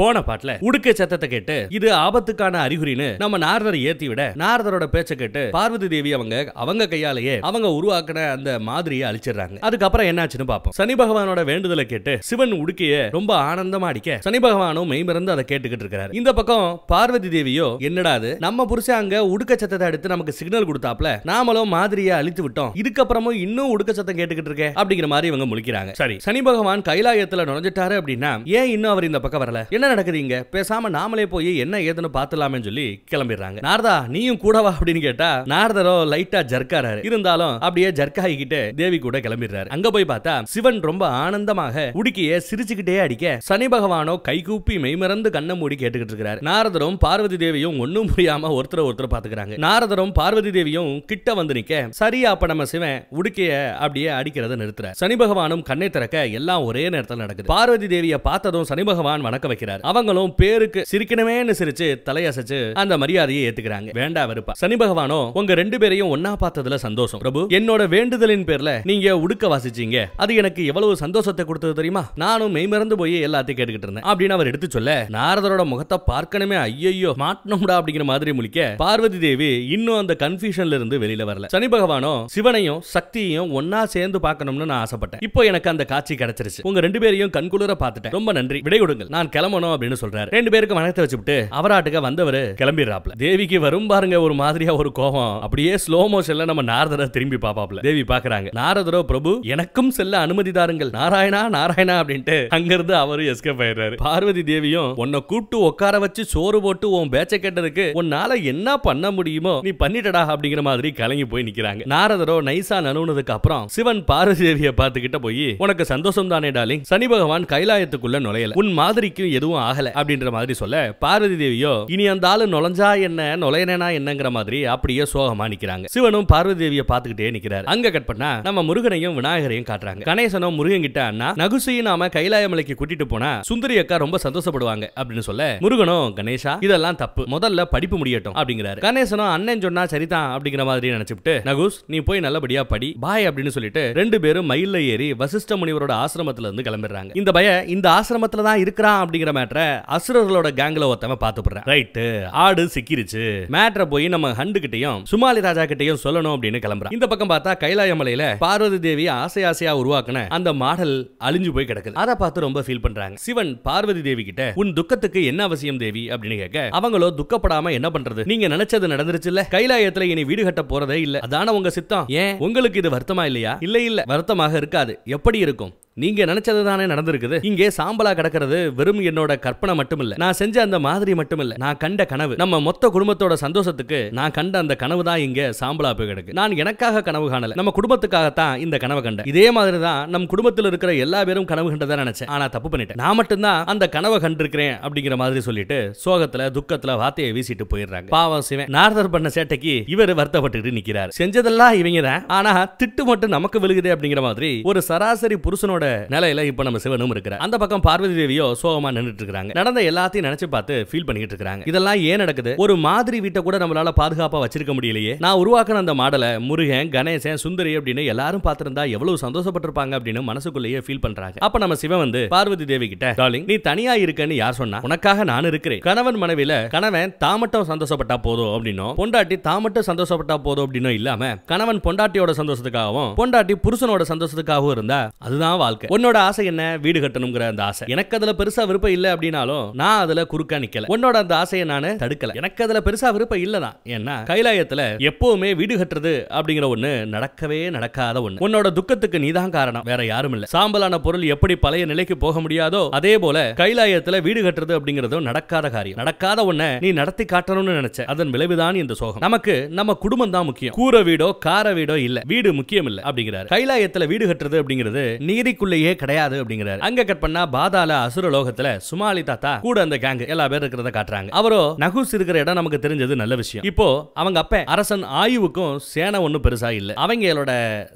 போன பாட்டுல உடுக்க சத்தத்தை கேட்டு இது ஆபத்துக்கான அறிகுறின்னு நம்ம நாரதரை ஏத்தி விட நாரதரோட பேச்ச கேட்டு பார்வதி தேவி அவங்க அவங்க கையாலேயே அவங்க உருவாக்கின அந்த மாதிரியை அழிச்சிடுறாங்க அதுக்கப்புறம் என்னாச்சுன்னு பார்ப்போம் சனி பகவானோட வேண்டுதலை கேட்டு சிவன் உடுக்கைய ரொம்ப ஆனந்தமா அடிக்க சனி பகவானும் மெய்மறந்து அதை கேட்டுக்கிட்டு இருக்கிறாரு இந்த பக்கம் பார்வதி தேவியோ என்னடாது நம்ம புருஷன் அங்க உடுக்க சத்தத்தை அடுத்து நமக்கு சிக்னல் கொடுத்தாப்ல நாமளும் மாதிரியை அழித்து விட்டோம் இதுக்கப்புறமும் இன்னும் உடுக்க சத்தம் கேட்டுக்கிட்டு இருக்கே அப்படிங்கிற மாதிரி இவங்க முழிக்கிறாங்க சரி சனி பகவான் கைலாயத்துல நுழைஞ்சிட்டாரு அப்படின்னா ஏன் இன்னும் அவர் இந்த பக்கம் வரல என்ன என்ன நடக்குது இங்க பேசாம நாமளே போய் என்ன ஏதுன்னு பாத்துலாமே சொல்லி கிளம்பிடுறாங்க நாரதா நீயும் கூடவா அப்படின்னு கேட்டா நாரதரோ லைட்டா ஜர்க்காரு இருந்தாலும் அப்படியே ஜர்க்காகிட்டு தேவி கூட கிளம்பிடுறாரு அங்க போய் பார்த்தா சிவன் ரொம்ப ஆனந்தமாக உடுக்கிய சிரிச்சுக்கிட்டே அடிக்க சனி பகவானோ கைகூப்பி மெய்மறந்து கண்ணை மூடி கேட்டுக்கிட்டு இருக்கிறாரு நாரதரும் பார்வதி தேவியும் ஒன்னும் புரியாம ஒருத்தர் ஒருத்தர் பாத்துக்கிறாங்க நாரதரும் பார்வதி தேவியும் கிட்ட வந்து நிக்க சரியா அப்ப நம்ம சிவன் உடுக்கிய அப்படியே அடிக்கிறத நிறுத்துற சனி பகவானும் கண்ணை திறக்க எல்லாம் ஒரே நேரத்தில் நடக்குது பார்வதி தேவியை பார்த்ததும் சனி பகவான் வணக்க வைக்கிறார் சொல்றாரு அவங்களும் பேருக்கு சிரிக்கணுமேனு சிரிச்சு தலையசைச்சு அந்த மரியாதையை ஏத்துக்கிறாங்க வேண்டா வெறுப்பா சனி பகவானோ உங்க ரெண்டு பேரையும் ஒன்னா பார்த்ததுல சந்தோஷம் பிரபு என்னோட வேண்டுதலின் பேர்ல நீங்க உடுக்க வாசிச்சீங்க அது எனக்கு எவ்வளவு சந்தோஷத்தை கொடுத்தது தெரியுமா நானும் மெய்மறந்து போய் எல்லாத்தையும் கேட்டுக்கிட்டு இருந்தேன் அப்படின்னு அவர் எடுத்து சொல்ல நாரதரோட முகத்தை பார்க்கணுமே ஐயோ மாட்டணும்டா அப்படிங்கிற மாதிரி முழிக்க பார்வதி தேவி இன்னும் அந்த கன்ஃபியூஷன்ல இருந்து வெளியில வரல சனி பகவானோ சிவனையும் சக்தியையும் ஒன்னா சேர்ந்து பார்க்கணும்னு நான் ஆசைப்பட்டேன் இப்போ எனக்கு அந்த காட்சி கிடைச்சிருச்சு உங்க ரெண்டு பேரையும் கண்குளிர பார்த்துட்டேன் ரொம்ப நன்றி விடை கொடுங்கள் நான் கிளம்பணும் போனோம் அப்படின்னு சொல்றாரு ரெண்டு பேருக்கு வணக்கத்தை வச்சுட்டு அவராட்டுக்கு வந்தவர் கிளம்பிடுறாப்ல தேவிக்கு வரும் பாருங்க ஒரு மாதிரியா ஒரு கோபம் அப்படியே ஸ்லோ மோஷன்ல நம்ம நாரதரை திரும்பி பாப்பாப்ல தேவி பாக்குறாங்க நாரதரோ பிரபு எனக்கும் செல்ல அனுமதி தாருங்கள் நாராயணா நாராயணா அப்படின்ட்டு அங்கிருந்து அவரும் எஸ்கேப் ஆயிடுறாரு பார்வதி தேவியும் உன்னை கூப்பிட்டு உட்கார வச்சு சோறு போட்டு உன் பேச்ச கேட்டதுக்கு உன்னால என்ன பண்ண முடியுமோ நீ பண்ணிட்டடா அப்படிங்கிற மாதிரி கலங்கி போய் நிக்கிறாங்க நாரதரோ நைசா நனுனதுக்கு அப்புறம் சிவன் பார்வதி தேவியை பார்த்துக்கிட்ட போய் உனக்கு சந்தோஷம் தானே டாலிங் சனி பகவான் கைலாயத்துக்குள்ள நுழையல உன் மாதிரிக்கும் எதுவும் எதுவும் ஆகல அப்படின்ற மாதிரி சொல்ல பார்வதி தேவியோ இனி அந்த ஆளு நுழைஞ்சா என்ன நுழையனா என்னங்கிற மாதிரி அப்படியே சோகமா நிக்கிறாங்க சிவனும் பார்வதி தேவிய பாத்துக்கிட்டே நிக்கிறாரு அங்க கட் பண்ணா நம்ம முருகனையும் விநாயகரையும் காட்டுறாங்க கணேசனும் முருகன் கிட்ட அண்ணா நகுசையும் நாம கைலாய மலைக்கு கூட்டிட்டு போனா சுந்தரி அக்கா ரொம்ப சந்தோஷப்படுவாங்க அப்படின்னு சொல்ல முருகனும் கணேஷா இதெல்லாம் தப்பு முதல்ல படிப்பு முடியட்டும் அப்படிங்கிறாரு கணேசனும் அண்ணன் சொன்னா சரிதான் அப்படிங்கிற மாதிரி நினைச்சுட்டு நகுஸ் நீ போய் நல்லபடியா படி பாய் அப்படின்னு சொல்லிட்டு ரெண்டு பேரும் மயில ஏறி வசிஷ்ட முனிவரோட ஆசிரமத்துல இருந்து கிளம்பிடுறாங்க இந்த பய இந்த ஆசிரமத்துல தான் இருக்கிறான் அப்படிங்கிற மேட்ரை அசுரர்களோட ஒருத்தவன் ரைட்டு ஆடு சிக்கிருச்சு மேட்ரை போய் நம்ம ஹண்டு கிட்டையும் சுமாலி ராஜா கிட்டையும் சொல்லணும் அப்படின்னு கிளம்புறான் இந்த பக்கம் பார்த்தா கைலாய மலையில பார்வதி தேவி ஆசை ஆசையா உருவாக்குன அந்த மாடல் அழிஞ்சு போய் கிடக்குது அதை பார்த்து ரொம்ப ஃபீல் பண்றாங்க சிவன் பார்வதி தேவி கிட்ட உன் துக்கத்துக்கு என்ன அவசியம் தேவி அப்படின்னு கேட்க அவங்களோ துக்கப்படாம என்ன பண்றது நீங்க நினைச்சது நடந்துருச்சு இல்ல கைலாயத்துல இனி வீடு கட்ட போறதே இல்ல அதான உங்க சித்தம் ஏன் உங்களுக்கு இது வருத்தமா இல்லையா இல்ல இல்ல வருத்தமாக இருக்காது எப்படி இருக்கும் நீங்க நினைச்சது தானே நடந்திருக்குது இங்கே சாம்பலா கிடக்கிறது வெறும் என்னோட என்னோட கற்பனை மட்டும் இல்ல நான் செஞ்ச அந்த மாதிரி மட்டும் இல்ல நான் கண்ட கனவு நம்ம மொத்த குடும்பத்தோட சந்தோஷத்துக்கு நான் கண்ட அந்த கனவு தான் இங்க சாம்பலா போய் கிடக்கு நான் எனக்காக கனவு காணல நம்ம குடும்பத்துக்காகத்தான் இந்த கனவு கண்ட இதே மாதிரி தான் நம் குடும்பத்தில் இருக்கிற எல்லா பேரும் கனவு கண்டதா நினைச்சேன் ஆனா தப்பு பண்ணிட்டேன் நான் மட்டும்தான் அந்த கனவை கண்டிருக்கிறேன் அப்படிங்கிற மாதிரி சொல்லிட்டு சோகத்துல துக்கத்துல வார்த்தையை வீசிட்டு போயிடுறாங்க பாவம் சிவன் நார்தர் பண்ண சேட்டைக்கு இவர் வருத்தப்பட்டு நிக்கிறார் செஞ்சதெல்லாம் இவங்க தான் ஆனா திட்டு மட்டும் நமக்கு விழுகுது அப்படிங்கிற மாதிரி ஒரு சராசரி புருஷனோட நிலையில இப்ப நம்ம சிவனும் இருக்கிற அந்த பக்கம் பார்வதி தேவியோ சோகமா நின்று பண்ணிக்கிட்டு இருக்காங்க நடந்த எல்லாத்தையும் நினைச்சு பார்த்து ஃபீல் பண்ணிக்கிட்டு இருக்காங்க இதெல்லாம் ஏன் நடக்குது ஒரு மாதிரி வீட்டை கூட நம்மளால பாதுகாப்பா வச்சிருக்க முடியலையே நான் உருவாக்குன அந்த மாடலை முருகன் கணேசன் சுந்தரி அப்படின்னு எல்லாரும் பார்த்திருந்தா எவ்வளவு சந்தோஷப்பட்டிருப்பாங்க அப்படின்னு மனசுக்குள்ளேயே ஃபீல் பண்றாங்க அப்ப நம்ம சிவன் வந்து பார்வதி தேவி கிட்ட டார்லிங் நீ தனியா இருக்கன்னு யார் சொன்னா உனக்காக நான் இருக்கிறேன் கணவன் மனைவில கணவன் தான் மட்டும் சந்தோஷப்பட்டா போதும் அப்படின்னும் பொண்டாட்டி தான் மட்டும் சந்தோஷப்பட்டா போதும் அப்படின்னும் இல்லாம கணவன் பொண்டாட்டியோட சந்தோஷத்துக்காகவும் பொண்டாட்டி புருஷனோட சந்தோஷத்துக்காகவும் இருந்தா அதுதான் வாழ்க்கை உன்னோட ஆசை என்ன வீடு கட்டணுங்கிற அந்த ஆசை எனக்கு அதுல பெருசா விருப்பம் இல்ல இல்லை அப்படின்னாலும் நான் அதுல குறுக்கா நிக்கல உன்னோட அந்த ஆசையை நான் தடுக்கல எனக்கு அதுல பெருசா விருப்பம் இல்லதான் ஏன்னா கைலாயத்துல எப்பவுமே வீடு கட்டுறது அப்படிங்கிற ஒண்ணு நடக்கவே நடக்காத ஒண்ணு உன்னோட துக்கத்துக்கு நீதான் காரணம் வேற யாரும் இல்ல சாம்பலான பொருள் எப்படி பழைய நிலைக்கு போக முடியாதோ அதே போல கைலாயத்துல வீடு கட்டுறது அப்படிங்கறதும் நடக்காத காரியம் நடக்காத ஒண்ண நீ நடத்தி காட்டணும்னு நினைச்ச அதன் விளைவுதான் இந்த சோகம் நமக்கு நம்ம குடும்பம் தான் முக்கியம் கூற வீடோ கார வீடோ இல்ல வீடு முக்கியம் இல்ல அப்படிங்கிறாரு கைலாயத்துல வீடு கட்டுறது அப்படிங்கிறது நீதிக்குள்ளேயே கிடையாது அப்படிங்கிறாரு அங்க கட் பண்ணா பாதாள அசுர லோகத்துல சுமாலி தாத்தா கூட அந்த கேங் எல்லா பேர் இருக்கிறத காட்டுறாங்க அவரோ நகுஸ் இருக்கிற இடம் நமக்கு தெரிஞ்சது நல்ல விஷயம் இப்போ அவங்க அப்ப அரசன் ஆயுவுக்கும் சேனை ஒன்றும் பெருசா இல்ல அவங்களோட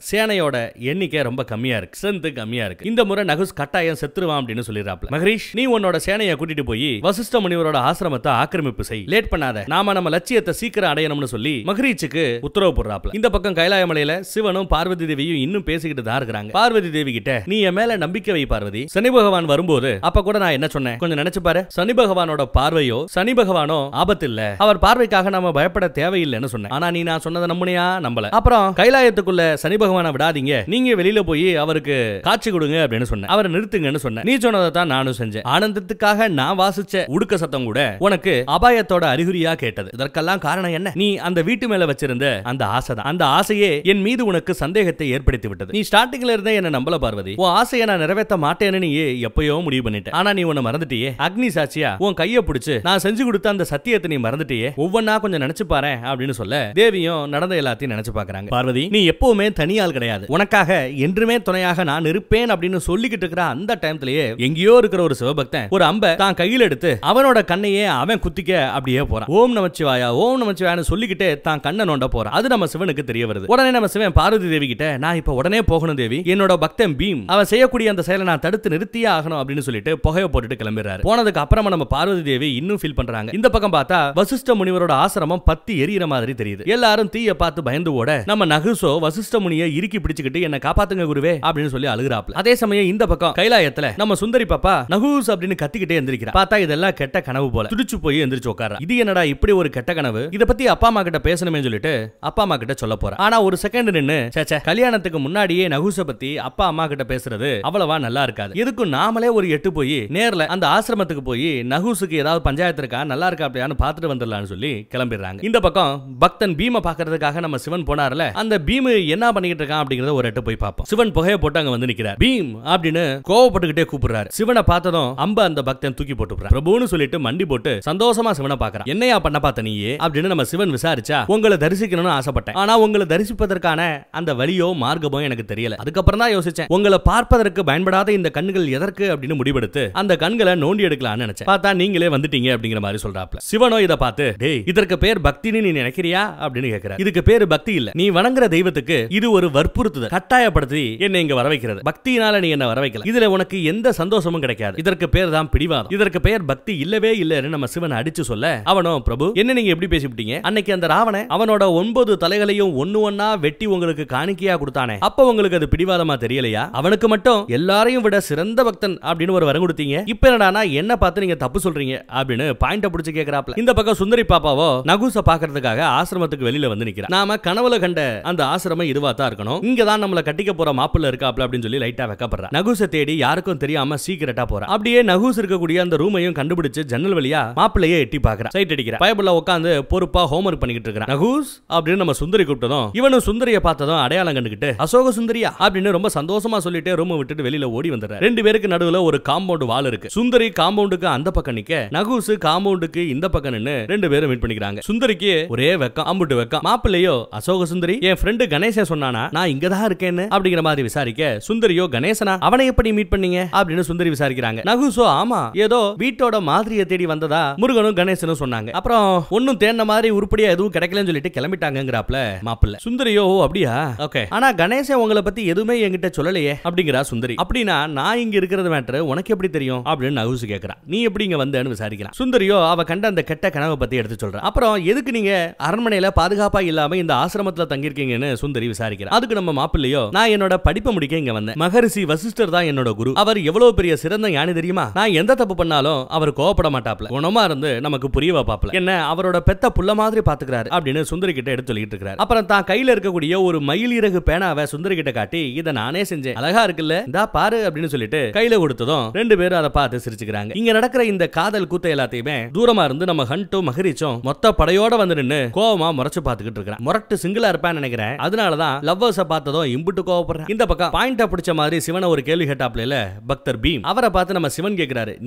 சேனையோட எண்ணிக்கை ரொம்ப கம்மியா இருக்கு ஸ்ட்ரென்த் கம்மியா இருக்கு இந்த முறை நகுஸ் கட்டாயம் செத்துருவான் அப்படின்னு சொல்லிடுறாப்ல மகரீஷ் நீ உன்னோட சேனையை கூட்டிட்டு போய் வசிஷ்ட முனிவரோட ஆசிரமத்தை ஆக்கிரமிப்பு செய் லேட் பண்ணாத நாம நம்ம லட்சியத்தை சீக்கிரம் அடையணும்னு சொல்லி மகரீச்சுக்கு உத்தரவு போடுறாப்ல இந்த பக்கம் கைலாய மலையில சிவனும் பார்வதி தேவியும் இன்னும் பேசிக்கிட்டு தான் இருக்கிறாங்க பார்வதி தேவி கிட்ட நீ என் மேல நம்பிக்கை வை பார்வதி சனி பகவான் வரும்போது அப்ப கூட நான் என்ன சொன்னேன் சொன்னேன் கொஞ்சம் நினைச்சு பாரு சனி பகவானோட பார்வையோ சனி பகவானோ ஆபத்து இல்ல அவர் பார்வைக்காக நாம பயப்பட தேவையில்லைன்னு சொன்னேன் ஆனா நீ நான் சொன்னதை நம்புனியா நம்பல அப்புறம் கைலாயத்துக்குள்ள சனி பகவானை விடாதீங்க நீங்க வெளியில போய் அவருக்கு காட்சி கொடுங்க அப்படின்னு சொன்னேன் அவரை நிறுத்துங்கன்னு சொன்னேன் நீ சொன்னதை தான் நானும் செஞ்சேன் ஆனந்தத்துக்காக நான் வாசிச்ச உடுக்க சத்தம் கூட உனக்கு அபாயத்தோட அறிகுறியா கேட்டது இதற்கெல்லாம் காரணம் என்ன நீ அந்த வீட்டு மேல வச்சிருந்த அந்த ஆசைதான் அந்த ஆசையே என் மீது உனக்கு சந்தேகத்தை ஏற்படுத்தி விட்டது நீ ஸ்டார்டிங்ல இருந்தே என்ன நம்பல பார்வதி உன் ஆசையை நான் நிறைவேற்ற மாட்டேன்னு நீ எப்பயோ முடிவு பண்ணிட்டேன் ஆனா நீ உன்னை மறந்து மறந்துட்டியே அக்னி சாட்சியா உன் கையை பிடிச்சு நான் செஞ்சு கொடுத்த அந்த சத்தியத்தை நீ மறந்துட்டியே ஒவ்வொன்னா கொஞ்சம் நினைச்சு பாரு அப்படின்னு சொல்ல தேவியும் நடந்த எல்லாத்தையும் நினைச்சு பாக்குறாங்க பார்வதி நீ எப்பவுமே தனியால் கிடையாது உனக்காக என்றுமே துணையாக நான் இருப்பேன் அப்படின்னு சொல்லிக்கிட்டு இருக்கிற அந்த டைம்லயே எங்கேயோ இருக்கிற ஒரு சிவபக்தன் ஒரு அம்ப தான் கையில் எடுத்து அவனோட கண்ணையே அவன் குத்திக்க அப்படியே போறான் ஓம் நமச்சிவாயா ஓம் நமச்சிவாயான்னு சொல்லிக்கிட்டே தான் கண்ணை நோண்ட போறான் அது நம்ம சிவனுக்கு தெரிய வருது உடனே நம்ம சிவன் பார்வதி தேவி கிட்ட நான் இப்ப உடனே போகணும் தேவி என்னோட பக்தன் பீம் அவன் செய்யக்கூடிய அந்த செயலை நான் தடுத்து நிறுத்தியே ஆகணும் அப்படின்னு சொல்லிட்டு புகையை போட்டுட்டு கிளம்பிடுறாரு போனதுக்கு அப்புறமா நம்ம பார்வதி தேவி இன்னும் ஃபீல் பண்றாங்க இந்த பக்கம் பார்த்தா வசிஷ்ட முனிவரோட ஆசிரமம் பத்தி எரியற மாதிரி தெரியுது எல்லாரும் தீய பார்த்து பயந்து ஓட நம்ம நகுசோ வசிஷ்ட முனிய இறுக்கி பிடிச்சுக்கிட்டு என்ன காப்பாத்துங்க குருவே அப்படின்னு சொல்லி அழுகிறாப்ல அதே சமயம் இந்த பக்கம் கைலாயத்துல நம்ம சுந்தரி பாப்பா நகுஸ் அப்படின்னு கத்திக்கிட்டே எந்திரிக்கிறா பார்த்தா இதெல்லாம் கெட்ட கனவு போல துடிச்சு போய் எந்திரிச்சு உட்கார இது என்னடா இப்படி ஒரு கெட்ட கனவு இத பத்தி அப்பா அம்மா கிட்ட பேசணுமே சொல்லிட்டு அப்பா அம்மா கிட்ட சொல்ல போற ஆனா ஒரு செகண்ட் நின்னு கல்யாணத்துக்கு முன்னாடியே நகுச பத்தி அப்பா அம்மா கிட்ட பேசுறது அவ்வளவா நல்லா இருக்காது எதுக்கும் நாமளே ஒரு எட்டு போய் நேர்ல அந்த அந்த ஆசிரமத்துக்கு போய் நகுசுக்கு ஏதாவது பஞ்சாயத்து இருக்கா நல்லா இருக்கா அப்படியான்னு பார்த்துட்டு வந்துடலாம்னு சொல்லி கிளம்பிடுறாங்க இந்த பக்கம் பக்தன் பீம பாக்குறதுக்காக நம்ம சிவன் போனார்ல அந்த பீம் என்ன பண்ணிக்கிட்டு இருக்கான் அப்படிங்கறத ஒரு இடத்த போய் பார்ப்போம் சிவன் புகைய போட்டு அங்க வந்து நிக்கிறார் பீம் அப்படின்னு கோவப்பட்டுக்கிட்டே கூப்பிடுறாரு சிவனை பார்த்ததும் அம்ப அந்த பக்தன் தூக்கி போட்டு பிரபுன்னு சொல்லிட்டு மண்டி போட்டு சந்தோஷமா சிவனை பாக்குறான் என்னையா பண்ண பார்த்த நீயே அப்படின்னு நம்ம சிவன் விசாரிச்சா உங்களை தரிசிக்கணும்னு ஆசைப்பட்டேன் ஆனா உங்களை தரிசிப்பதற்கான அந்த வழியோ மார்க்கமோ எனக்கு தெரியல அதுக்கப்புறம் தான் யோசிச்சேன் உங்களை பார்ப்பதற்கு பயன்படாத இந்த கண்கள் எதற்கு அப்படின்னு முடிவெடுத்து அந்த கண்கள் உங்களை நோண்டி எடுக்கலாம்னு நினைச்சேன் பார்த்தா நீங்களே வந்துட்டீங்க அப்படிங்கிற மாதிரி சொல்றாப்ல சிவனோ இதை பார்த்து டேய் இதற்கு பேர் பக்தின்னு நீ நினைக்கிறியா அப்படின்னு கேட்கிறார் இதுக்கு பேரு பக்தி இல்ல நீ வணங்குற தெய்வத்துக்கு இது ஒரு வற்புறுத்துதல் கட்டாயப்படுத்தி என்ன இங்க வர வைக்கிறது பக்தியினால நீ என்ன வர வைக்கல இதுல உனக்கு எந்த சந்தோஷமும் கிடைக்காது இதற்கு பேர் தான் பிடிவாதம் இதற்கு பேர் பக்தி இல்லவே இல்லன்னு நம்ம சிவன் அடிச்சு சொல்ல அவனோ பிரபு என்ன நீங்க எப்படி பேசிவிட்டீங்க அன்னைக்கு அந்த ராவண அவனோட ஒன்பது தலைகளையும் ஒன்னு ஒன்னா வெட்டி உங்களுக்கு காணிக்கையா கொடுத்தானே அப்ப உங்களுக்கு அது பிடிவாதமா தெரியலையா அவனுக்கு மட்டும் எல்லாரையும் விட சிறந்த பக்தன் அப்படின்னு ஒரு வரம் கொடுத்தீங்க இப்ப சுந்தரனானா என்ன பார்த்து நீங்க தப்பு சொல்றீங்க அப்படின்னு பாயிண்ட பிடிச்சு கேக்குறாப்ல இந்த பக்கம் சுந்தரி பாப்பாவோ நகுச பாக்குறதுக்காக ஆசிரமத்துக்கு வெளியில வந்து நிக்கிறா நாம கனவுல கண்ட அந்த ஆசிரமம் இதுவா தான் இருக்கணும் இங்கதான் தான் நம்மள கட்டிக்க போற மாப்பிள்ள இருக்காப்ல அப்படின்னு சொல்லி லைட்டா வைக்கப்படுறா நகுச தேடி யாருக்கும் தெரியாம சீக்கிரட்டா போறா அப்படியே நகுஸ் இருக்கக்கூடிய அந்த ரூமையும் கண்டுபிடிச்சு ஜன்னல் வழியா மாப்பிள்ளையே எட்டி பாக்குறா சைட் அடிக்கிறா பயபுள்ள உட்காந்து பொறுப்பா ஹோம்ஒர்க் பண்ணிக்கிட்டு இருக்கிறான் நகுஸ் அப்படின்னு நம்ம சுந்தரி கூப்பிட்டதும் இவனும் சுந்தரிய பார்த்ததும் அடையாளம் கண்டுகிட்டு அசோக சுந்தரியா அப்படின்னு ரொம்ப சந்தோஷமா சொல்லிட்டு ரூமை விட்டுட்டு வெளியில ஓடி வந்துடுற ரெண்டு பேருக்கு நடுவுல ஒரு காம்பவுண்ட் வால் இருக்கு சுந்தரி காம்பவுண்டுக்கு அந்த பக்கம் நிக்க நகுஸ் காம்பவுண்டுக்கு இந்த பக்கம் நின்னு ரெண்டு பேரும் மீட் பண்ணிக்கிறாங்க சுந்தரிக்கு ஒரே வெக்கம் அம்புட்டு வெக்கம் மாப்பிள்ளையோ அசோக சுந்தரி என் ஃப்ரெண்டு கணேசன் சொன்னானா நான் இங்க தான் இருக்கேன்னு அப்படிங்கிற மாதிரி விசாரிக்க சுந்தரியோ கணேசனா அவனை எப்படி மீட் பண்ணீங்க அப்படின்னு சுந்தரி விசாரிக்கிறாங்க நகுசோ ஆமா ஏதோ வீட்டோட மாதிரியை தேடி வந்ததா முருகனும் கணேசனும் சொன்னாங்க அப்புறம் ஒன்னும் தேர்ந்த மாதிரி உருப்படியா எதுவும் கிடைக்கலன்னு சொல்லிட்டு கிளம்பிட்டாங்கிறாப்ல மாப்பிள்ள சுந்தரியோ அப்படியா ஓகே ஆனா கணேசன் உங்களை பத்தி எதுவுமே என்கிட்ட சொல்லலையே அப்படிங்கிறா சுந்தரி அப்படின்னா நான் இங்க இருக்கிறது மேட்டர் உனக்கு எப்படி தெரியும் அப்படின்னு யாருன்னு நகுசு கேட்கிறான் நீ எப்படி இங்க வந்தேன்னு விசாரிக்கிறான் சுந்தரியோ அவ கண்ட அந்த கெட்ட கனவை பத்தி எடுத்து சொல்றான் அப்புறம் எதுக்கு நீங்க அரண்மனையில பாதுகாப்பா இல்லாம இந்த ஆசிரமத்துல தங்கியிருக்கீங்கன்னு சுந்தரி விசாரிக்கிறான் அதுக்கு நம்ம மாப்பிள்ளையோ நான் என்னோட படிப்பை முடிக்க இங்க வந்தேன் மகரிஷி வசிஷ்டர் தான் என்னோட குரு அவர் எவ்வளவு பெரிய சிறந்த ஞானி தெரியுமா நான் எந்த தப்பு பண்ணாலும் அவர் கோவப்பட மாட்டாப்ல குணமா இருந்து நமக்கு புரியவ பாப்பல என்ன அவரோட பெத்த புள்ள மாதிரி பாத்துக்கிறாரு அப்படின்னு சுந்தரி கிட்ட எடுத்து சொல்லிட்டு இருக்காரு அப்புறம் தான் கையில இருக்கக்கூடிய ஒரு மயில் இறகு பேனாவை சுந்தரி கிட்ட காட்டி இதை நானே செஞ்சேன் அழகா இருக்குல்ல இதா பாரு அப்படின்னு சொல்லிட்டு கையில கொடுத்ததும் ரெண்டு பேரும் அதை பார்த்து சிரிச்சுக்கிறாங்க இங்க நடக்கிற இந்த காதல் கூத்த எல்லாத்தையுமே தூரமா இருந்து நம்ம ஹண்டும் மொத்த படையோட வந்து கோவமா முறைச்சு இருக்கிறேன் முரட்டு சிங்கிளா நினைக்கிறேன் அதனாலதான் பார்த்ததும் இம்புட்டு கோவப்படுறேன் இந்த பக்கம் பிடிச்ச மாதிரி சிவனை ஒரு கேள்வி கேட்டாப்ல பக்தர் பீம் அவரை பார்த்து நம்ம சிவன்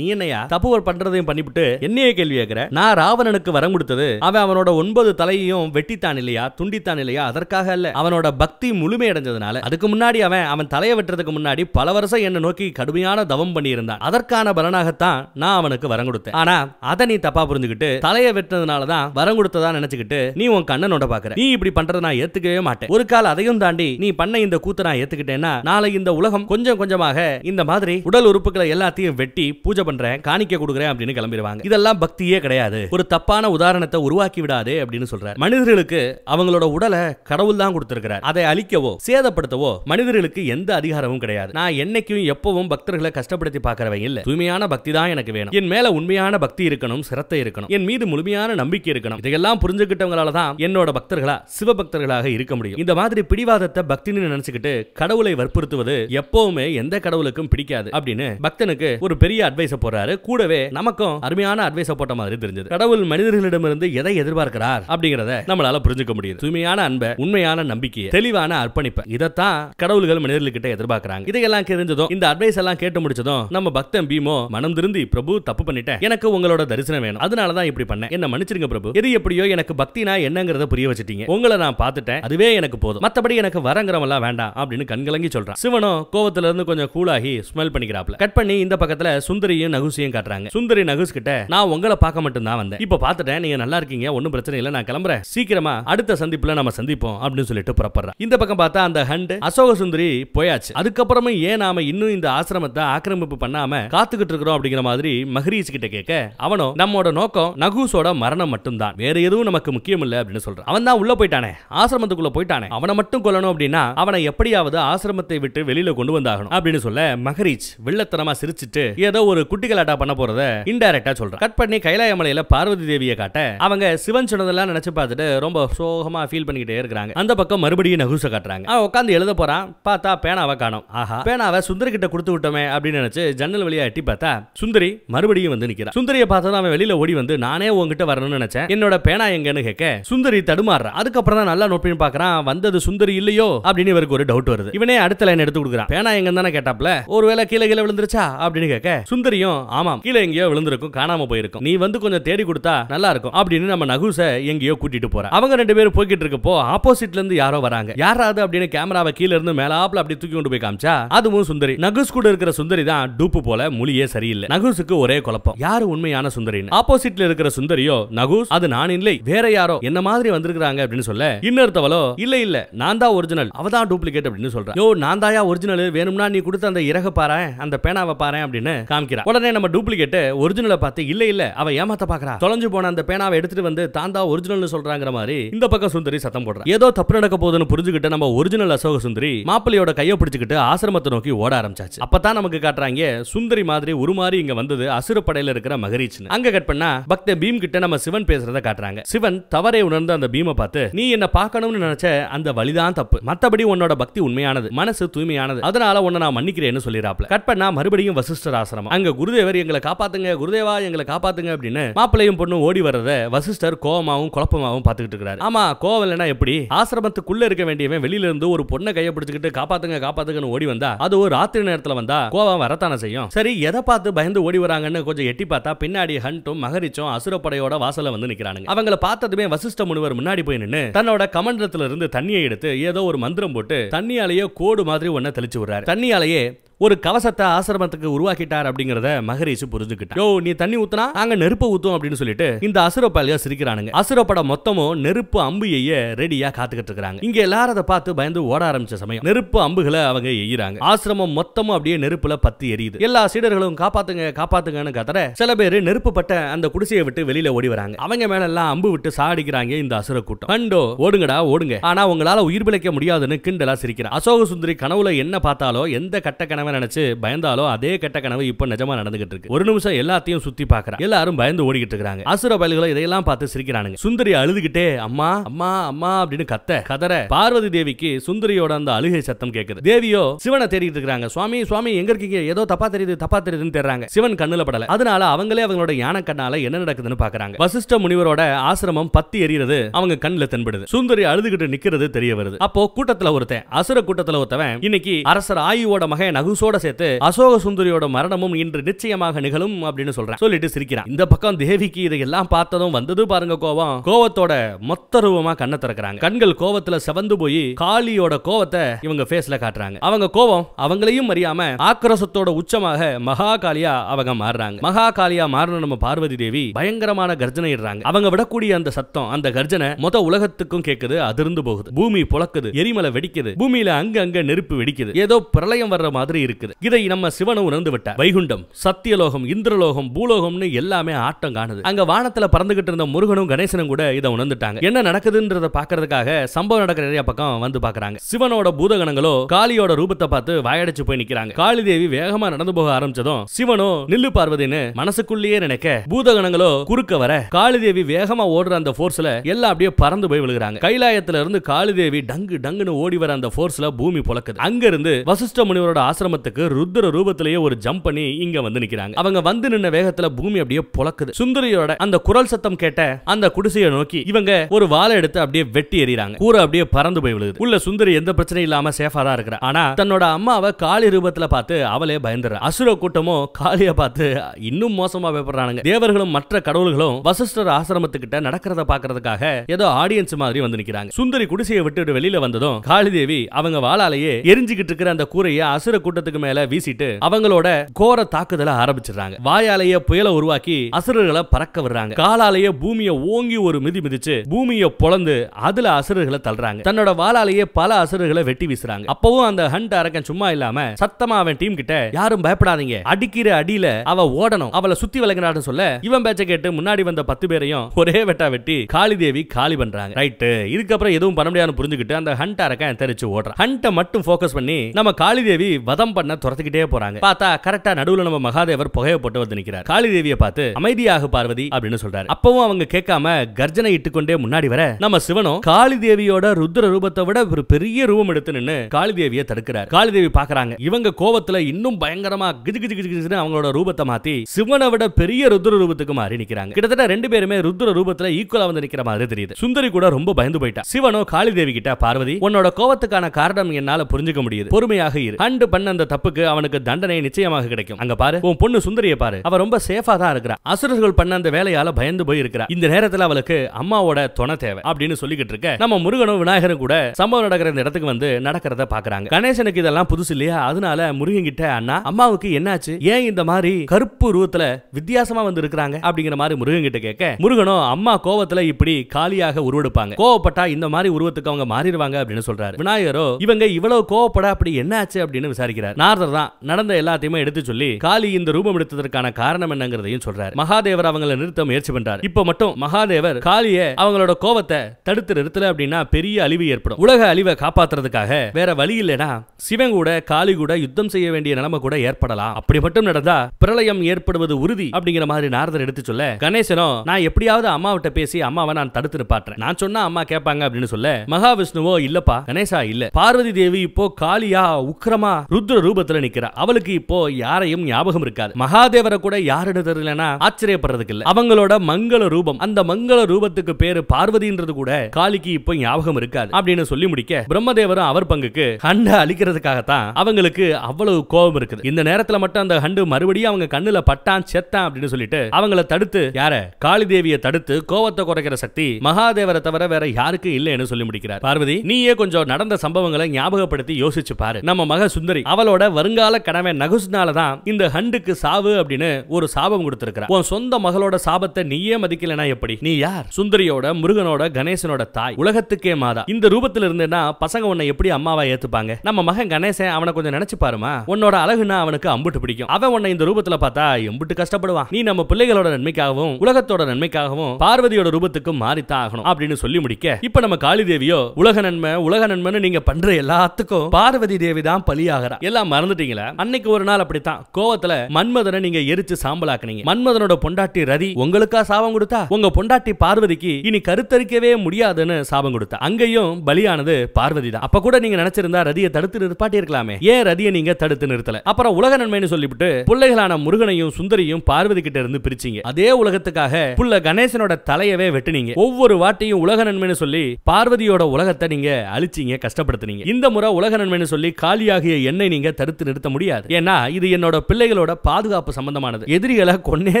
நீ என்னையா தப்பு ஒரு பண்றதையும் பண்ணிவிட்டு என்னையே கேள்வி கேட்கிற நான் ராவணனுக்கு வரம் கொடுத்தது அவன் அவனோட ஒன்பது தலையையும் வெட்டித்தான் இல்லையா துண்டித்தான் இல்லையா அதற்காக அல்ல அவனோட பக்தி முழுமையடைஞ்சதுனால அதுக்கு முன்னாடி அவன் அவன் தலையை வெட்டுறதுக்கு முன்னாடி பல வருஷம் என்ன நோக்கி கடுமையான தவம் பண்ணியிருந்தான் அதற்கான பலனாகத்தான் நான் அவனுக்கு வரம் கொடுத்தேன் ஆனா அதை நீ தப்பா புரிஞ்சுக்கிட்டு தலையை வெட்டினதுனாலதான் வரம் கொடுத்ததா நினைச்சுக்கிட்டு நீ உன் கண்ணனோட பாக்குற நீ இப்படி பண்றத நான் ஏத்துக்கவே மாட்டேன் ஒரு கால அதையும் தாண்டி நீ பண்ண இந்த கூத்த நான் ஏத்துக்கிட்டேன்னா நாளை இந்த உலகம் கொஞ்சம் கொஞ்சமாக இந்த மாதிரி உடல் உறுப்புகளை எல்லாத்தையும் வெட்டி பூஜை பண்றேன் காணிக்க கொடுக்குறேன் அப்படின்னு கிளம்பிடுவாங்க இதெல்லாம் பக்தியே கிடையாது ஒரு தப்பான உதாரணத்தை உருவாக்கி விடாதே அப்படின்னு சொல்றாரு மனிதர்களுக்கு அவங்களோட உடலை கடவுள் தான் கொடுத்திருக்கிறார் அதை அழிக்கவோ சேதப்படுத்தவோ மனிதர்களுக்கு எந்த அதிகாரமும் கிடையாது நான் என்னைக்கும் எப்பவும் பக்தர்களை கஷ்டப்படுத்தி பாக்குறவங்க இல்ல தூய்மையா உண்மையான பக்தி தான் எனக்கு வேணும் என் மேல உண்மையான பக்தி இருக்கணும் சிரத்தை இருக்கணும் என் மீது முழுமையான நம்பிக்கை இருக்கணும் இதையெல்லாம் புரிஞ்சுக்கிட்டவங்களால தான் என்னோட பக்தர்களா சிவபக்தர்களாக இருக்க முடியும் இந்த மாதிரி பிடிவாதத்தை பக்தின்னு நினைச்சுக்கிட்டு கடவுளை வற்புறுத்துவது எப்பவுமே எந்த கடவுளுக்கும் பிடிக்காது அப்படின்னு பக்தனுக்கு ஒரு பெரிய அட்வைஸ் போடுறாரு கூடவே நமக்கும் அருமையான அட்வைஸ் போட்ட மாதிரி தெரிஞ்சது கடவுள் மனிதர்களிடமிருந்து எதை எதிர்பார்க்கிறார் அப்படிங்கறத நம்மளால புரிஞ்சுக்க முடியும் தூய்மையான அன்பை உண்மையான நம்பிக்கையை தெளிவான அர்ப்பணிப்பு இதைத்தான் கடவுள்கள் மனிதர்கிட்ட எதிர்பார்க்கிறாங்க இதையெல்லாம் தெரிஞ்சதும் இந்த அட்வைஸ் எல்லாம் கேட்டு முடிச்சதும் நம்ம பக்தன் பீமோ மனம் திருந்தி பிரபு தப்பு பண்ணிட்டேன் எனக்கு உங்களோட தரிசனம் வேணும் அதனாலதான் இப்படி பண்ணேன் என்ன மன்னிச்சிருங்க பிரபு எது எப்படியோ எனக்கு பக்தினா என்னங்கறத புரிய வச்சிட்டீங்க உங்களை நான் பார்த்துட்டேன் அதுவே எனக்கு போதும் மத்தபடி எனக்கு எல்லாம் வேண்டாம் அப்படின்னு கண்கலங்கி சொல்றான் சிவனும் கோவத்துல இருந்து கொஞ்சம் கூலாகி ஸ்மெல் பண்ணிக்கிறாப்ல கட் பண்ணி இந்த பக்கத்துல சுந்தரியும் நகுசியும் காட்டுறாங்க சுந்தரி நகுஸ் கிட்ட நான் உங்களை பார்க்க மட்டும் தான் வந்தேன் இப்ப பாத்துட்டேன் நீங்க நல்லா இருக்கீங்க ஒன்னும் பிரச்சனை இல்ல நான் கிளம்புறேன் சீக்கிரமா அடுத்த சந்திப்புல நம்ம சந்திப்போம் அப்படின்னு சொல்லிட்டு புறப்படுறேன் இந்த பக்கம் பார்த்தா அந்த ஹண்ட் அசோக சுந்தரி போயாச்சு அதுக்கப்புறமும் ஏன் நாம இன்னும் இந்த ஆசிரமத்தை ஆக்கிரமிப்பு பண்ணாம காத்துக்கிட்டு பார்த்துக்கிட்டு இருக்கிறோம் அப்படிங்கிற மாதிரி மஹரீஸ் கிட்ட கேட்க அவனோ நம்மோட நோக்கம் நகூசோட மரணம் மட்டும்தான் வேற எதுவும் நமக்கு முக்கியம் இல்லை அப்படின்னு சொல்றான் அவன் தான் உள்ள போயிட்டானே ஆசிரமத்துக்குள்ள போயிட்டானே அவனை மட்டும் கொல்லணும் அப்படின்னா அவனை எப்படியாவது ஆசிரமத்தை விட்டு வெளியில கொண்டு வந்தாகணும் அப்படின்னு சொல்ல மஹரீஜ் வெள்ளத்தனமா சிரிச்சிட்டு ஏதோ ஒரு குட்டி கலாட்டா பண்ண போறத இன்டைரக்டா சொல்றான் கட் பண்ணி கைலாய மலையில பார்வதி தேவியை காட்ட அவங்க சிவன் சொன்னதெல்லாம் நினைச்சு பார்த்துட்டு ரொம்ப சோகமா ஃபீல் பண்ணிக்கிட்டே இருக்கிறாங்க அந்த பக்கம் மறுபடியும் நகுச காட்டுறாங்க அவன் உட்காந்து எழுத போறான் பார்த்தா பேனாவை காணும் ஆஹா பேனாவை சுந்தர கிட்ட கொடுத்து விட்டோமே அப்படின்னு நினைச்சு ஜன்னல் வழியா எட்டி பார்த்தா சுந்தரி மறுபடியும் வந்து நிக்கிறா சுந்தரிய பார்த்தா அவன் வெளியில ஓடி வந்து நானே உங்ககிட்ட வரணும்னு நினைச்சேன் என்னோட பேனா எங்கன்னு கேட்க சுந்தரி தடுமாறுறா அதுக்கப்புறம் தான் நல்லா நோட் பண்ணி பாக்குறான் வந்தது சுந்தரி இல்லையோ அப்படின்னு இவருக்கு ஒரு டவுட் வருது இவனே அடுத்த லைன் எடுத்து கொடுக்குறான் பேனா எங்க தானே கேட்டாப்ல ஒருவேளை கீழே கீழே விழுந்துருச்சா அப்படின்னு கேட்க சுந்தரியும் ஆமாம் கீழே எங்கேயோ விழுந்திருக்கும் காணாம போயிருக்கும் நீ வந்து கொஞ்சம் தேடி கொடுத்தா நல்லா இருக்கும் அப்படின்னு நம்ம நகுச எங்கேயோ கூட்டிட்டு போற அவங்க ரெண்டு பேரும் போய்கிட்டு இருக்கப்போ ஆப்போசிட்ல இருந்து யாரோ வராங்க யாராவது அப்படின்னு கேமராவை கீழ இருந்து மேலாப்ல அப்படி தூக்கி கொண்டு போய் காமிச்சா அதுவும் சுந்தரி நகுஸ் கூட இருக்கிற சுந்தரி தான் டூப்பு போல மொழியே வழியே சரியில்லை நகுசுக்கு ஒரே குழப்பம் யாரு உண்மையான சுந்தரின்னு ஆப்போசிட்ல இருக்கிற சுந்தரியோ நகுஸ் அது நான் இல்லை வேற யாரோ என்ன மாதிரி வந்திருக்காங்க அப்படின்னு சொல்ல இன்னொருத்தவளோ இல்ல இல்ல நான் தான் ஒரிஜினல் அவதான் டூப்ளிகேட் அப்படின்னு சொல்றேன் யோ நான் தாயா ஒரிஜினல் வேணும்னா நீ கொடுத்த அந்த இறக பாரு அந்த பேனாவை பாரு அப்படின்னு காமிக்கிறா உடனே நம்ம டூப்ளிகேட் ஒரிஜினலை பார்த்து இல்ல இல்ல அவ ஏமாத்த பாக்குறா தொலைஞ்சு போன அந்த பேனாவை எடுத்துட்டு வந்து தான் தான் ஒரிஜினல் சொல்றாங்கிற மாதிரி இந்த பக்கம் சுந்தரி சத்தம் போடுறா ஏதோ தப்பு நடக்க போதுன்னு புரிஞ்சுக்கிட்டு நம்ம ஒரிஜினல் அசோக சுந்தரி மாப்பிள்ளையோட கையை பிடிச்சுக்கிட்டு ஆசிரமத்தை நோக்கி ஓட ஆரம்பிச்சாச்சு அப்பதான் நமக்கு காட்டுறாங்க சுந்தரி மாதிரி மாதிரி ஒரு மாதிரி இங்க வந்தது அசுர படையில இருக்கிற மகரீச் அங்க கட் பண்ணா பக்த பீம் கிட்ட நம்ம சிவன் பேசுறத காட்டுறாங்க சிவன் தவறை உணர்ந்து அந்த பீமை பார்த்து நீ என்ன பார்க்கணும்னு நினைச்ச அந்த வழிதான் தப்பு மத்தபடி உன்னோட பக்தி உண்மையானது மனசு தூய்மையானது அதனால உன்னை நான் மன்னிக்கிறேன்னு சொல்லிடுறாப்ல கட் பண்ணா மறுபடியும் வசிஷ்டர் ஆசிரமம் அங்க குருதேவர் எங்களை காப்பாத்துங்க குருதேவா எங்களை காப்பாத்துங்க அப்படின்னு மாப்பிள்ளையும் பொண்ணும் ஓடி வர்றத வசிஷ்டர் கோவமாவும் குழப்பமாவும் பார்த்துக்கிட்டு இருக்காரு ஆமா கோவலனா எப்படி ஆசிரமத்துக்குள்ள இருக்க வேண்டியவன் வெளியில இருந்து ஒரு பொண்ணை கையை பிடிச்சிக்கிட்டு காப்பாத்துங்க காப்பாத்துங்கன்னு ஓடி வந்தா அது ஒரு ராத்திரி நேரத்துல வந்தா கோவம் வரத்தான செய்யும் சரி எதை பார்த்து பயந்து ஓடி வராங்கன்னு கொஞ்சம் எட்டி பார்த்தா பின்னாடி ஹண்டும் மகரிச்சும் அசுரப்படையோட வாசல வந்து நிக்கிறானுங்க அவங்கள பார்த்ததுமே வசிஷ்ட முனிவர் முன்னாடி போய் நின்று தன்னோட கமண்டலத்துல இருந்து தண்ணியை எடுத்து ஏதோ ஒரு மந்திரம் போட்டு தண்ணியாலேயே கோடு மாதிரி ஒன்ன தெளிச்சு விடுறாரு தண்ணியாலேயே ஒரு கவசத்தை ஆசிரமத்துக்கு உருவாக்கிட்டார் அப்படிங்கறத மகரிஷி புரிஞ்சுக்கிட்டு யோ நீ தண்ணி ஊத்துனா நாங்க நெருப்பு ஊத்தும் அப்படின்னு சொல்லிட்டு இந்த அசுரப்பாலியா சிரிக்கிறானுங்க அசுரப்படம் மொத்தமும் நெருப்பு அம்பு எய்ய ரெடியா காத்துக்கிட்டு இருக்கிறாங்க இங்க எல்லாரும் அதை பார்த்து பயந்து ஓட ஆரம்பிச்ச சமயம் நெருப்பு அம்புகளை அவங்க எய்யறாங்க ஆசிரமம் மொத்தமும் அப்படியே நெருப்புல பத்தி எரியுது எல்லா சீடர்களும் காப்பாத்துங்க காப்பாத்துங்கன்னு கத்துற சில பேர் நெருப்பு பட்ட அந்த குடிசையை விட்டு வெளியில ஓடி வராங்க அவங்க மேல எல்லாம் அம்பு விட்டு சாடிக்கிறாங்க இந்த அசுர கூட்டம் கண்டோ ஓடுங்கடா ஓடுங்க ஆனா உங்களால உயிர் பிழைக்க முடியாதுன்னு கிண்டலா சிரிக்கிறான் அசோக சுந்தரி கனவுல என்ன பார்த்தாலோ எந்த கட்ட கனவை நடந்ததை நினைச்சு பயந்தாலும் அதே கெட்ட கனவு இப்ப நிஜமா நடந்துகிட்டு இருக்கு ஒரு நிமிஷம் எல்லாத்தையும் சுத்தி பாக்குறா எல்லாரும் பயந்து ஓடிக்கிட்டு இருக்காங்க அசுர பயல்களை இதையெல்லாம் பார்த்து சிரிக்கிறானுங்க சுந்தரி அழுதுகிட்டே அம்மா அம்மா அம்மா அப்படின்னு கத்த கதற பார்வதி தேவிக்கு சுந்தரியோட அந்த அழுகை சத்தம் கேட்குது தேவியோ சிவனை தேடிட்டு இருக்காங்க சுவாமி சுவாமி எங்க இருக்கீங்க ஏதோ தப்பா தெரியுது தப்பா தெரியுதுன்னு தேடுறாங்க சிவன் கண்ணுல படல அதனால அவங்களே அவங்களோட யானை கண்ணால என்ன நடக்குதுன்னு பாக்குறாங்க வசிஷ்ட முனிவரோட ஆசிரமம் பத்தி எரியறது அவங்க கண்ணுல தென்படுது சுந்தரி அழுதுகிட்டு நிக்கிறது தெரிய வருது அப்போ கூட்டத்துல ஒருத்தன் அசுர கூட்டத்துல ஒருத்தவன் இன்னைக்கு அரசர் ஆயுவோட மகன் நகுச நியூஸோட சேர்த்து அசோக சுந்தரியோட மரணமும் இன்று நிச்சயமாக நிகழும் அப்படின்னு சொல்றேன் சொல்லிட்டு சிரிக்கிறான் இந்த பக்கம் தேவிக்கு இதையெல்லாம் பார்த்ததும் வந்தது பாருங்க கோவம் கோவத்தோட மொத்த ரூபமா கண்ணை திறக்கிறாங்க கண்கள் கோவத்துல செவந்து போய் காளியோட கோவத்தை இவங்க ஃபேஸ்ல காட்டுறாங்க அவங்க கோவம் அவங்களையும் அறியாம ஆக்கிரசத்தோட உச்சமாக மகா காளியா அவங்க மாறுறாங்க மகா காளியா மாறின நம்ம பார்வதி தேவி பயங்கரமான கர்ஜனை இடுறாங்க அவங்க விடக்கூடிய அந்த சத்தம் அந்த கர்ஜனை மொத்த உலகத்துக்கும் கேட்குது அதிர்ந்து போகுது பூமி புலக்குது எரிமலை வெடிக்குது பூமியில அங்க அங்க நெருப்பு வெடிக்குது ஏதோ பிரளயம் வர்ற மாதிரி இருக்கு இருக்குது இதை நம்ம சிவனும் உணர்ந்து விட்டார் வைகுண்டம் சத்தியலோகம் இந்திரலோகம் பூலோகம்னு எல்லாமே ஆட்டம் காணுது அங்க வானத்துல பறந்துகிட்டு இருந்த முருகனும் கணேசனும் கூட இதை உணர்ந்துட்டாங்க என்ன நடக்குதுன்றத பாக்குறதுக்காக சம்பவம் நடக்கிற நிறைய பக்கம் வந்து பாக்குறாங்க சிவனோட பூதகணங்களோ காளியோட ரூபத்தை பார்த்து வாயடைச்சு போய் நிக்கிறாங்க காளி தேவி வேகமா நடந்து போக ஆரம்பிச்சதும் சிவனோ நில்லு பார்வதின்னு மனசுக்குள்ளேயே நினைக்க பூதகணங்களோ குறுக்க வர காளி தேவி வேகமா ஓடுற அந்த போர்ஸ்ல எல்லாம் அப்படியே பறந்து போய் விழுகிறாங்க கைலாயத்துல இருந்து காளி தேவி டங்கு டங்குன்னு ஓடி வர அந்த போர்ஸ்ல பூமி புலக்குது அங்க இருந்து வசிஷ்ட முனிவரோட ஆசிரம ஆசிரமத்துக்கு ருத்ர ரூபத்திலேயே ஒரு ஜம்ப் பண்ணி இங்க வந்து நிக்கிறாங்க அவங்க வந்து நின்ன வேகத்துல பூமி அப்படியே புலக்குது சுந்தரியோட அந்த குரல் சத்தம் கேட்ட அந்த குடிசையை நோக்கி இவங்க ஒரு வாழை எடுத்து அப்படியே வெட்டி எறிகிறாங்க கூற அப்படியே பறந்து போய் விழுது உள்ள சுந்தரி எந்த பிரச்சனையும் இல்லாம சேஃபா தான் இருக்கிறா ஆனா தன்னோட அம்மாவை காளி ரூபத்துல பார்த்து அவளே பயந்துற அசுர கூட்டமும் காளிய பார்த்து இன்னும் மோசமா பயப்படுறானுங்க தேவர்களும் மற்ற கடவுள்களும் வசிஷ்டர் ஆசிரமத்துக்கிட்ட நடக்கிறத பாக்குறதுக்காக ஏதோ ஆடியன்ஸ் மாதிரி வந்து நிக்கிறாங்க சுந்தரி குடிசையை விட்டு வெளியில வந்ததும் காளி தேவி அவங்க வாழாலேயே எரிஞ்சுக்கிட்டு இருக்கிற அந்த கூரையை அசுர கூட்டத்தை கூட்டத்துக்கு மேல வீசிட்டு அவங்களோட கோர தாக்குதல ஆரம்பிச்சிடுறாங்க வாயாலேயே புயலை உருவாக்கி அசுரர்களை பறக்க விடுறாங்க காலாலேயே பூமியை ஓங்கி ஒரு மிதி மிதிச்சு பூமியை பொழந்து அதுல அசுரர்களை தள்ளுறாங்க தன்னோட வாளாலேயே பல அசுரர்களை வெட்டி வீசுறாங்க அப்பவும் அந்த ஹண்ட் அரக்கன் சும்மா இல்லாம சத்தமா அவன் டீம் கிட்ட யாரும் பயப்படாதீங்க அடிக்கிற அடியில அவ ஓடணும் அவளை சுத்தி விளக்குறான்னு சொல்ல இவன் பேச்ச கேட்டு முன்னாடி வந்த பத்து பேரையும் ஒரே வெட்டா வெட்டி காளி தேவி காலி பண்றாங்க ரைட்டு இதுக்கப்புறம் எதுவும் பண்ண முடியாதுன்னு புரிஞ்சுக்கிட்டு அந்த ஹண்ட் அரக்கன் தெரிச்சு ஓடுறான் ஹண்ட்டை மட்டும் போக்கஸ் பண்ணி நம்ம காளி தேவி வதம் பண்ண துரத்துக்கிட்டே போறாங்க பார்த்தா கரெக்டா நடுவுல நம்ம மகாதேவர் போட்டு வந்து நிக்கிறார் காளி தேவியை பார்த்து அமைதியாக பார்வதி அப்படின்னு சொல்றாரு அப்பவும் அவங்க கேட்காம கர்ஜனை இட்டுக்கொண்டே முன்னாடி வர நம்ம சிவனும் காளி தேவியோட ருத்ர ரூபத்தை விட ஒரு பெரிய ரூபம் எடுத்து நின்று காளி தேவியை தடுக்கிறார் காளி தேவி பாக்குறாங்க இவங்க கோபத்துல இன்னும் பயங்கரமா கிஜு கிஜு கிஜு அவங்களோட ரூபத்தை மாத்தி சிவனை விட பெரிய ருத்ர ரூபத்துக்கு மாறி நிக்கிறாங்க கிட்டத்தட்ட ரெண்டு பேருமே ருத்ர ரூபத்துல ஈக்குவலா வந்து நிக்கிற மாதிரி தெரியுது சுந்தரி கூட ரொம்ப பயந்து போயிட்டா சிவனோ காளி தேவி கிட்ட பார்வதி உன்னோட கோபத்துக்கான காரணம் என்னால புரிஞ்சுக்க முடியுது பொறுமையாக இரு பண்ண அந்த தப்புக்கு அவனுக்கு தண்டனை நிச்சயமாக கிடைக்கும் அங்க பாரு உன் பொண்ணு சுந்தரிய பாரு அவ ரொம்ப சேஃபா தான் இருக்கிறா அசுரர்கள் பண்ண அந்த வேலையால பயந்து போய் இருக்கிறா இந்த நேரத்துல அவளுக்கு அம்மாவோட துணை தேவை அப்படின்னு சொல்லிக்கிட்டு இருக்க நம்ம முருகனும் விநாயகரும் கூட சம்பவம் நடக்கிற இந்த இடத்துக்கு வந்து நடக்கிறத பாக்குறாங்க கணேசனுக்கு இதெல்லாம் புதுசு இல்லையா அதனால முருகன் கிட்ட அண்ணா அம்மாவுக்கு என்னாச்சு ஏன் இந்த மாதிரி கருப்பு உருவத்துல வித்தியாசமா வந்து இருக்கிறாங்க அப்படிங்கிற மாதிரி முருகன் கிட்ட கேட்க முருகனும் அம்மா கோவத்துல இப்படி காலியாக உருவெடுப்பாங்க கோவப்பட்டா இந்த மாதிரி உருவத்துக்கு அவங்க மாறிடுவாங்க அப்படின்னு சொல்றாரு விநாயகரோ இவங்க இவ்வளவு கோவப்பட அப்படி என்னாச்சு அப்படின்னு விசாரிக்கிறார் சொல்றார் நாரதர் தான் நடந்த எல்லாத்தையுமே எடுத்து சொல்லி காளி இந்த ரூபம் எடுத்ததற்கான காரணம் என்னங்கிறதையும் சொல்றாரு மகாதேவர் அவங்களை நிறுத்த முயற்சி பண்றாரு இப்போ மட்டும் மகாதேவர் காளிய அவங்களோட கோபத்தை தடுத்து நிறுத்தல அப்படின்னா பெரிய அழிவு ஏற்படும் உலக அழிவை காப்பாத்துறதுக்காக வேற வழி இல்லைனா சிவன் கூட காளி கூட யுத்தம் செய்ய வேண்டிய நிலைமை கூட ஏற்படலாம் அப்படி மட்டும் நடந்தா பிரளயம் ஏற்படுவது உறுதி அப்படிங்கிற மாதிரி நாரதர் எடுத்து சொல்ல கணேசனும் நான் எப்படியாவது அம்மா அம்மாவிட்ட பேசி அம்மாவை நான் தடுத்து நிப்பாட்டுறேன் நான் சொன்னா அம்மா கேட்பாங்க அப்படின்னு சொல்ல மகாவிஷ்ணுவோ இல்லப்பா கணேசா இல்ல பார்வதி தேவி இப்போ காளியா உக்ரமா ருத்ர ரூபத்துல நிக்கிறா அவளுக்கு இப்போ யாரையும் ஞாபகம் இருக்காது மகாதேவரை கூட யாருன்னு தெரியலனா ஆச்சரியப்படுறதுக்கு இல்ல அவங்களோட மங்கள ரூபம் அந்த மங்கள ரூபத்துக்கு பேரு பார்வதின்றது கூட காளிக்கு இப்போ ஞாபகம் இருக்காது அப்படின்னு சொல்லி முடிக்க பிரம்மதேவரும் அவர் பங்குக்கு ஹண்ட அழிக்கிறதுக்காகத்தான் அவங்களுக்கு அவ்வளவு கோபம் இருக்குது இந்த நேரத்துல மட்டும் அந்த ஹண்டு மறுபடியும் அவங்க கண்ணுல பட்டான் செத்தான் அப்படின்னு சொல்லிட்டு அவங்கள தடுத்து யார காளி தேவியை தடுத்து கோவத்தை குறைக்கிற சக்தி மகாதேவரை தவிர வேற யாருக்கு இல்லைன்னு சொல்லி முடிக்கிறார் பார்வதி நீயே கொஞ்சம் நடந்த சம்பவங்களை ஞாபகப்படுத்தி யோசிச்சு பாரு நம்ம மக சுந்தரி அவளோட ஹண்டோட வருங்கால கடமை நகுசுனால தான் இந்த ஹண்டுக்கு சாவு அப்படின்னு ஒரு சாபம் கொடுத்திருக்கிறார் உன் சொந்த மகளோட சாபத்தை நீயே மதிக்கலனா எப்படி நீ யார் சுந்தரியோட முருகனோட கணேசனோட தாய் உலகத்துக்கே மாதா இந்த ரூபத்துல இருந்தேன்னா பசங்க உன்னை எப்படி அம்மாவா ஏத்துப்பாங்க நம்ம மகன் கணேசன் அவனை கொஞ்சம் நினைச்சு பாருமா உன்னோட அழகுனா அவனுக்கு அம்புட்டு பிடிக்கும் அவன் உன்னை இந்த ரூபத்துல பார்த்தா எம்புட்டு கஷ்டப்படுவான் நீ நம்ம பிள்ளைகளோட நன்மைக்காகவும் உலகத்தோட நன்மைக்காகவும் பார்வதியோட ரூபத்துக்கு மாறித்தான் ஆகணும் அப்படின்னு சொல்லி முடிக்க இப்ப நம்ம காளி தேவியோ உலக நன்மை உலக நன்மைன்னு நீங்க பண்ற எல்லாத்துக்கும் பார்வதி தேவி தான் பலியாகிறா எல்லா எல்லாம் மறந்துட்டீங்களா அன்னைக்கு ஒரு நாள் அப்படித்தான் கோவத்துல மன்மதனை நீங்க எரிச்சு சாம்பலாக்குனீங்க மன்மதனோட பொண்டாட்டி ரதி உங்களுக்கா சாபம் கொடுத்தா உங்க பொண்டாட்டி பார்வதிக்கு இனி கருத்தரிக்கவே முடியாதுன்னு சாபம் கொடுத்தா அங்கேயும் பலியானது பார்வதி தான் அப்ப கூட நீங்க நினைச்சிருந்தா ரதியை தடுத்து நிற்பாட்டி இருக்கலாமே ஏன் ரதியை நீங்க தடுத்து நிறுத்தல அப்புறம் உலக நன்மைன்னு சொல்லிவிட்டு பிள்ளைகளான முருகனையும் சுந்தரியும் பார்வதி கிட்ட இருந்து பிரிச்சீங்க அதே உலகத்துக்காக புள்ள கணேசனோட தலையவே வெட்டினீங்க ஒவ்வொரு வாட்டியும் உலக நன்மைன்னு சொல்லி பார்வதியோட உலகத்தை நீங்க அழிச்சீங்க கஷ்டப்படுத்தினீங்க இந்த முறை உலக நன்மைன்னு சொல்லி காலியாகிய எண்ணெய் நீங்க நீங்க தடுத்து நிறுத்த முடியாது ஏன்னா இது என்னோட பிள்ளைகளோட பாதுகாப்பு சம்பந்தமானது எதிரிகளை கொன்னே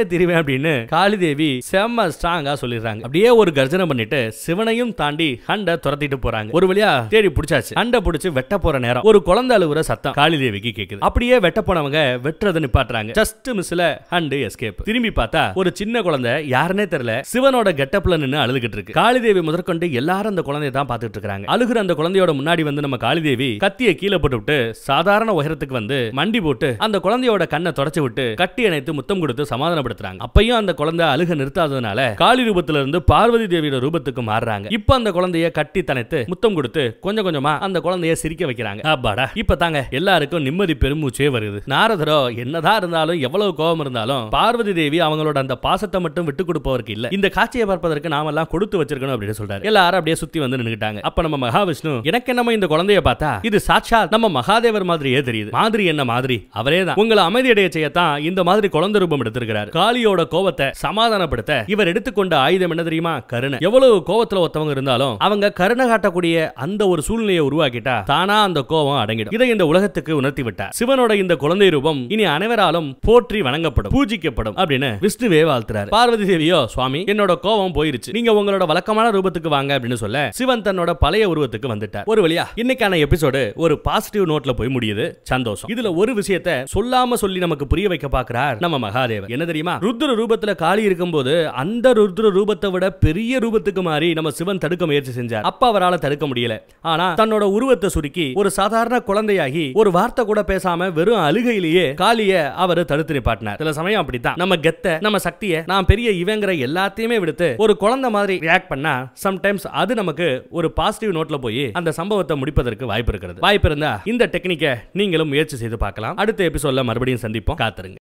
திரிவேன் அப்படின்னு காளிதேவி செம்ம ஸ்ட்ராங்கா சொல்லிடுறாங்க அப்படியே ஒரு கர்ஜனை பண்ணிட்டு சிவனையும் தாண்டி ஹண்டை துரத்திட்டு போறாங்க ஒரு வழியா தேடி பிடிச்சாச்சு ஹண்டை பிடிச்சி வெட்ட போற நேரம் ஒரு குழந்தை அழுகுற சத்தம் காளிதேவிக்கு கேக்குது அப்படியே வெட்ட போனவங்க வெட்டுறது நிப்பாட்டுறாங்க ஜஸ்ட் மிஸ்ல ஹண்டு எஸ்கேப் திரும்பி பார்த்தா ஒரு சின்ன குழந்தை யாருன்னே தெரியல சிவனோட கெட்டப்ல நின்னு அழுதுகிட்டு இருக்கு காளிதேவி முதற்கொண்டு எல்லாரும் அந்த குழந்தையை தான் பாத்துட்டு இருக்காங்க அழுகுற அந்த குழந்தையோட முன்னாடி வந்து நம்ம காளிதேவி கத்திய கீழே போட்டு விட்டு சாதாரண கரெக்டான உயரத்துக்கு வந்து மண்டி போட்டு அந்த குழந்தையோட கண்ணை தொடச்சு விட்டு கட்டி அணைத்து முத்தம் கொடுத்து சமாதானப்படுத்துறாங்க அப்பையும் அந்த குழந்தை அழுக நிறுத்தாததுனால காளி ரூபத்துல இருந்து பார்வதி தேவியோட ரூபத்துக்கு மாறுறாங்க இப்ப அந்த குழந்தைய கட்டி தனைத்து முத்தம் கொடுத்து கொஞ்சம் கொஞ்சமா அந்த குழந்தைய சிரிக்க வைக்கிறாங்க அப்பாடா இப்ப தாங்க எல்லாருக்கும் நிம்மதி பெருமூச்சே வருது நாரதரோ என்னதான் இருந்தாலும் எவ்வளவு கோபம் இருந்தாலும் பார்வதி தேவி அவங்களோட அந்த பாசத்தை மட்டும் விட்டு கொடுப்பவருக்கு இல்ல இந்த காட்சியை பார்ப்பதற்கு நாம எல்லாம் கொடுத்து வச்சிருக்கணும் அப்படின்னு சொல்றாரு எல்லாரும் அப்படியே சுத்தி வந்து நின்னுட்டாங்க அப்ப நம்ம மகாவிஷ்ணு எனக்கு என்னமோ இந்த குழந்தைய பார்த்தா இது சாட்சா நம்ம மகாதேவர் மாதிரி அப்படியே தெரியுது மாதிரி என்ன மாதிரி அவரே தான் உங்களை அமைதியடைய செய்யத்தான் இந்த மாதிரி குழந்தை ரூபம் எடுத்திருக்கிறார் காளியோட கோபத்தை சமாதானப்படுத்த இவர் எடுத்துக்கொண்ட ஆயுதம் என்ன தெரியுமா கருணை எவ்வளவு கோபத்துல ஒருத்தவங்க இருந்தாலும் அவங்க கருணை காட்டக்கூடிய அந்த ஒரு சூழ்நிலையை உருவாக்கிட்டா தானா அந்த கோபம் அடங்கிடும் இதை இந்த உலகத்துக்கு உணர்த்தி விட்டார் சிவனோட இந்த குழந்தை ரூபம் இனி அனைவராலும் போற்றி வணங்கப்படும் பூஜிக்கப்படும் அப்படின்னு விஷ்ணுவே வாழ்த்துறாரு பார்வதி தேவியோ சுவாமி என்னோட கோபம் போயிருச்சு நீங்க உங்களோட வழக்கமான ரூபத்துக்கு வாங்க அப்படின்னு சொல்ல சிவன் தன்னோட பழைய உருவத்துக்கு வந்துட்டார் ஒரு வழியா இன்னைக்கான எபிசோடு ஒரு பாசிட்டிவ் நோட்ல போய் முடியுது சந்தோஷம் இதுல ஒரு விஷயத்த சொல்லாம சொல்லி நமக்கு புரிய வைக்க பாக்குறார் நம்ம மகாதேவர் என்ன தெரியுமா ருத்ர ரூபத்துல இருக்கும் போது அந்த ருத்ர ரூபத்தை விட பெரிய ரூபத்துக்கு மாறி நம்ம சிவன் தடுக்க முயற்சி செஞ்சார் அப்ப அவரால் தடுக்க முடியல ஆனா தன்னோட உருவத்தை சுருக்கி ஒரு சாதாரண குழந்தையாகி ஒரு வார்த்தை கூட பேசாம வெறும் அழுகையிலேயே காலிய அவர் தடுத்து நிப்பாட்டினார் சில சமயம் அப்படித்தான் நம்ம கெத்த நம்ம சக்தியை நான் பெரிய இவங்கிற எல்லாத்தையுமே விடுத்து ஒரு குழந்தை மாதிரி ரியாக்ட் பண்ணா சம்டைம்ஸ் அது நமக்கு ஒரு பாசிட்டிவ் நோட்ல போய் அந்த சம்பவத்தை முடிப்பதற்கு வாய்ப்பு இருக்கிறது வாய்ப்பு இருந்தா இந்த டெக்னிக்கை நீங்களும் முயற்சி செய்து பார்க்கலாம் அடுத்த எபிசோட்ல மறுபடியும் சந்திப்போம் காத்துருங்க